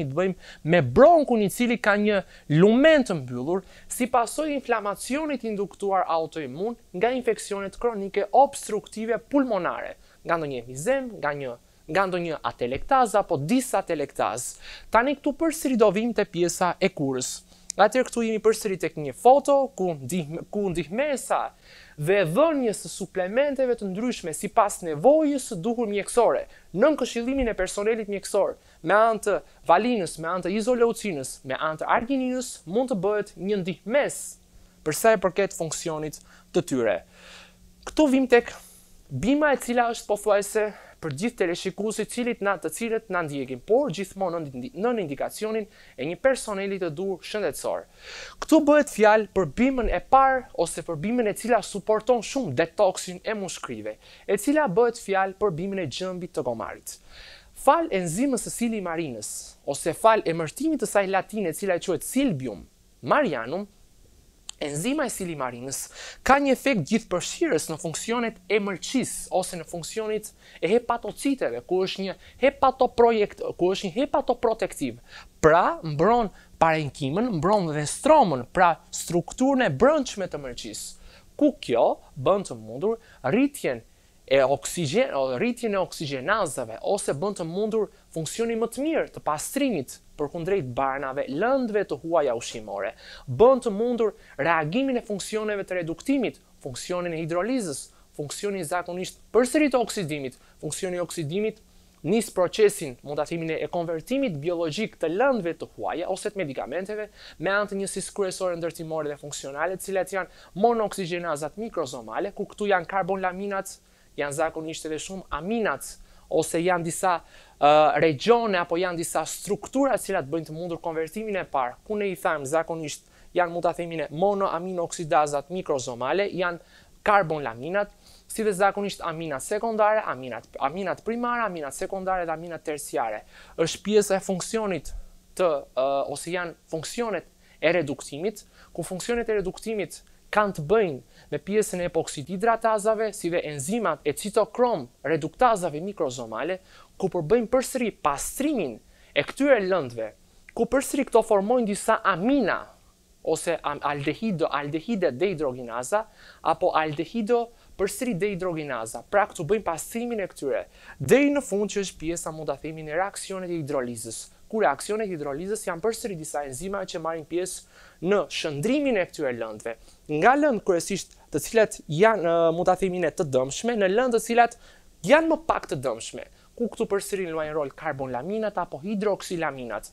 i të bëjmë me bronkun i cili ka një lumen të mbyllur si pasoj inflamacionit induktuar autoimun nga infekcionet kronike obstruktive pulmonare, nga ndonjë një mizem, nga një nga ndonjë atelektaz apo disatelektaz, tani këtu për sridovim të pjesa e kurës. Atëherë këtu jemi përsëri tek një foto ku ndih ku ndihmesa dhe dhënies së suplementeve të ndryshme sipas nevojës së duhur mjekësore, nën këshillimin e personelit mjekësor, me anë të valinës, me anë të izoleucinës, me anë të argininës, mund të bëhet një ndihmës për sa i përket funksionit të tyre. Këtu vim tek bima e cila është pothuajse për gjithë teleshikusit cilit na të cilët na ndjekin, por gjithmonë në indikacionin e një personeli të dur shëndetësor. Këtu bëhet fjalë për bimën e parë ose për bimën e cila suporton shumë detoksin e mushkrive, e cila bëhet fjalë për bimën e gjëmbit të gomarit. Fal enzimës së sili marinës ose fal emërtimit të saj latine e cila quhet silbium, Marianum, enzima e silimarinës ka një efekt gjithpërfshirës në funksionet e mërqis ose në funksionit e hepatociteve, ku është një hepatoprojekt, ku është një hepatoprotektiv. Pra, mbron parenkimën, mbron dhe stromën, pra strukturën e brënçme të mërqis, ku kjo bën të mundur rritjen e oksigjen, o rritjen e oksigjenazave, ose bënd të mundur funksioni më të mirë të pastrimit për kundrejt barnave, lëndve të huaja ushimore, bënd të mundur reagimin e funksioneve të reduktimit, funksionin e hidrolizës, funksionin zakonisht përsërit të oksidimit, funksionin e oksidimit, Nis procesin mundatimin e konvertimit biologjik të lëndve të huaja ose të medikamenteve me anë të njësisë kryesore ndërtimore dhe funksionale, cilat janë monoksigenazat mikrozomale, ku këtu janë karbonlaminat, janë zakonisht edhe shumë aminat ose janë disa uh, apo janë disa struktura cilat bëjnë të mundur konvertimin e parë. Ku ne i thajmë zakonisht janë mund ta themi ne monoaminoksidazat mikrozomale, janë karbonlaminat, si dhe zakonisht amina sekondare, aminat, aminat primare, aminat sekondare dhe aminat terciare. Është pjesë e funksionit të, uh, ose janë funksionet e reduktimit, ku funksionet e reduktimit kanë të bëjnë me pjesën e epoksit hidratazave, si dhe enzimat e citokrom reduktazave mikrozomale, ku përbëjnë përsëri pastrimin e këtyre lëndve, ku përsëri këto formojnë disa amina ose aldehido, aldehide dehidrogenaza apo aldehido, për sëri dhe hidroginaza, pra këtu bëjmë pasimin e këtyre, dhe i në fund që është pjesa mund të themin e reakcionet e hidrolizës, ku reakcionet e hidrolizës janë për disa enzima që marrin pjesë në shëndrimin e këtyre lëndve. Nga lënd kërësisht të cilat janë mund të themin e të dëmshme, në lënd të cilat janë më pak të dëmshme, ku këtu për në luajnë rol karbonlaminat apo hidroksilaminat.